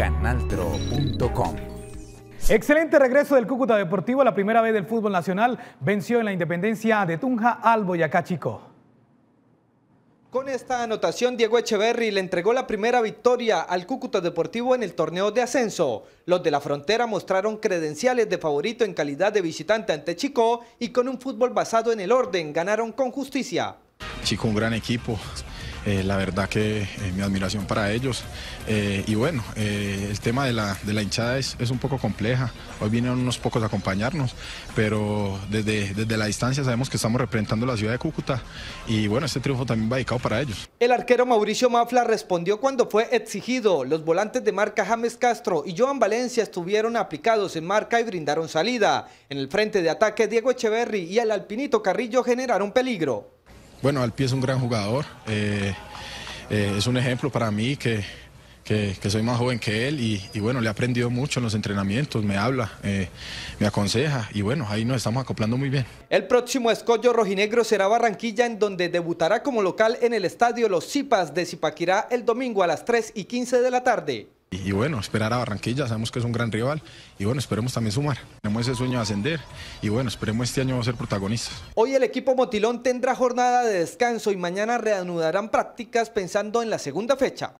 canaltro.com. Excelente regreso del Cúcuta Deportivo, la primera vez del fútbol nacional, venció en la independencia de Tunja al Boyacá Chico. Con esta anotación, Diego Echeverry le entregó la primera victoria al Cúcuta Deportivo en el torneo de ascenso. Los de la frontera mostraron credenciales de favorito en calidad de visitante ante Chico y con un fútbol basado en el orden ganaron con justicia. Chico, un gran equipo, eh, la verdad que eh, mi admiración para ellos. Eh, y bueno, el tema de la, hinchada es, un poco compleja. Hoy vienen unos pocos a acompañarnos, pero desde, desde la distancia sabemos que estamos representando la ciudad de Cúcuta. Y bueno, este triunfo también va dedicado para ellos. El arquero Mauricio Mafla respondió cuando fue exigido. Los volantes de marca James Castro y Joan Valencia estuvieron aplicados en marca y brindaron salida. En el frente de ataque, Diego Echeverry y el alpinito Carrillo generaron peligro. Bueno, Alpi es un gran jugador, eh, eh, es un ejemplo para mí que, soy más joven que él y, bueno, le he aprendido mucho en los entrenamientos, me habla, eh, me aconseja y bueno, ahí nos estamos acoplando muy bien. El próximo escollo rojinegro será Barranquilla en donde debutará como local en el estadio Los Cipas de Zipaquirá el domingo a las 3 y 15 de la tarde. Y, bueno, esperar a Barranquilla, sabemos que es un gran rival y bueno, esperemos también sumar. Tenemos ese sueño de ascender y bueno, esperemos este año ser protagonistas. Hoy el equipo Motilón tendrá jornada de descanso y mañana reanudarán prácticas pensando en la segunda fecha.